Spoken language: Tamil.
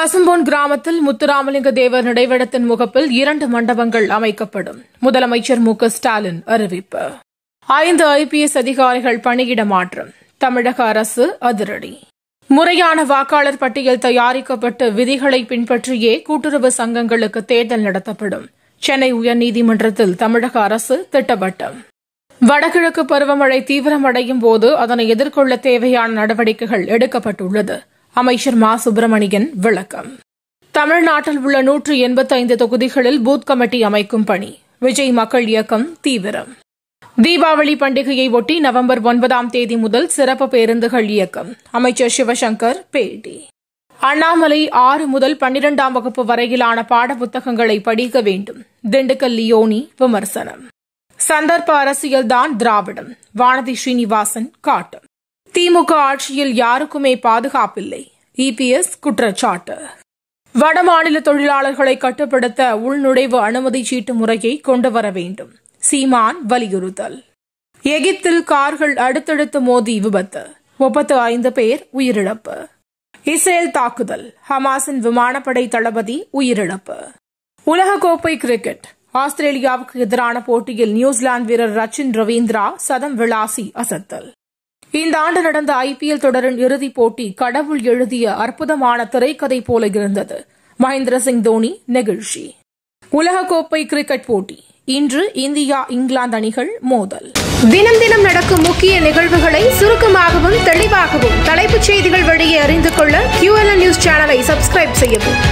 பசும்பொன் கிராமத்தில் முத்துராமலிங்க தேவர் நினைவிடத்தின் முகப்பில் இரண்டு மண்டபங்கள் அமைக்கப்படும் முதலமைச்சர் மு ஸ்டாலின் அறிவிப்பு ஐந்து எஸ் அதிகாரிகள் பணியிட மாற்றம் தமிழக அரசு அதிரடி முறையான வாக்காளர் பட்டியல் தயாரிக்கப்பட்டு விதிகளை பின்பற்றியே கூட்டுறவு சங்கங்களுக்கு தேர்தல் நடத்தப்படும் சென்னை உயர்நீதிமன்றத்தில் தமிழக அரசு திட்டவட்டம் வடகிழக்கு பருவமழை தீவிரமடையும் போது அதனை எதிர்கொள்ள தேவையான நடவடிக்கைகள் எடுக்கப்பட்டுள்ளது அமைச்சர் மா சுப்பிரமணியன் விளக்கம் தமிழ்நாட்டில் உள்ள நூற்று எண்பத்தைந்து தொகுதிகளில் பூத் கமிட்டி அமைக்கும் பணி விஜய் மக்கள் இயக்கம் தீவிரம் தீபாவளி பண்டிகையை ஒட்டி நவம்பர் ஒன்பதாம் தேதி முதல் சிறப்பு பேருந்துகள் இயக்கம் அமைச்சர் சிவசங்கர் பேட்டி அண்ணாமலை ஆறு முதல் பன்னிரெண்டாம் வகுப்பு வரையிலான பாட புத்தகங்களை படிக்க வேண்டும் திண்டுக்கல் லியோனி விமர்சனம் சந்தர்ப்ப அரசியல்தான் திராவிடம் வானதி ஸ்ரீனிவாசன் காட்டும் திமுக ஆட்சியில் யாருக்குமே பாதுகாப்பில்லை இபிஎஸ் e குற்றச்சாட்டு வடமாநில தொழிலாளர்களை கட்டுப்படுத்த உள்நுழைவு அனுமதி சீட்டு முறையை கொண்டு வர வேண்டும் சீமான் வலியுறுத்தல் எகிப்தில் கார்கள் அடுத்தடுத்து மோதி விபத்து முப்பத்து ஐந்து பேர் உயிரிழப்பு இஸ்ரேல் தாக்குதல் ஹமாஸின் விமானப்படை தளபதி உயிரிழப்பு உலகக்கோப்பை கிரிக்கெட் ஆஸ்திரேலியாவுக்கு எதிரான போட்டியில் நியூசிலாந்து வீரர் ரச்சின் ரவீந்திரா சதம் விளாசி அசத்தல் இந்த ஆண்டு நடந்த ஐபிஎல் தொடரின் இறுதிப் போட்டி கடவுள் எழுதிய அற்புதமான திரைக்கதை போல இருந்தது மகேந்திர சிங் தோனி நெகிழ்ச்சி உலகக்கோப்பை கிரிக்கெட் போட்டி இன்று இந்தியா இங்கிலாந்து அணிகள் மோதல் தினம் தினம் நடக்கும் முக்கிய நிகழ்வுகளை சுருக்கமாகவும் தெளிவாகவும் தலைப்புச் செய்திகள் வழியே அறிந்து கொள்ள கியூஎல்என் நியூஸ் சேனலை சப்ஸ்கிரைப் செய்யவும்